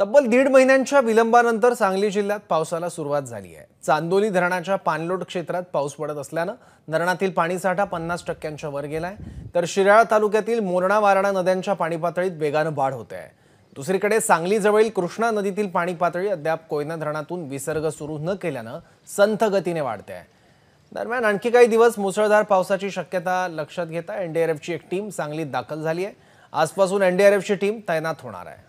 तब्बल दीड महिन्यांच्या विलंबानंतर सांगली जिल्ह्यात पावसाला सुरुवात झाली आहे चांदोली धरणाच्या पानलोट क्षेत्रात पाऊस पडत असल्यानं धरणातील पाणीसाठा पन्नास टक्क्यांच्या वर गेलाय तर शिराळा तालुक्यातील मोरणा वारणा नद्यांच्या पाणीपातळीत वेगानं वाढ होते आहे दुसरीकडे सांगलीजवळील कृष्णा नदीतील पाणी पातळी अद्याप कोयना धरणातून विसर्ग सुरू न केल्यानं संथ गतीने वाढते आहे दरम्यान आणखी काही दिवस मुसळधार पावसाची शक्यता लक्षात घेता एनडीआरएफची एक टीम सांगलीत दाखल झाली आहे आजपासून एनडीआरएफची टीम तैनात होणार आहे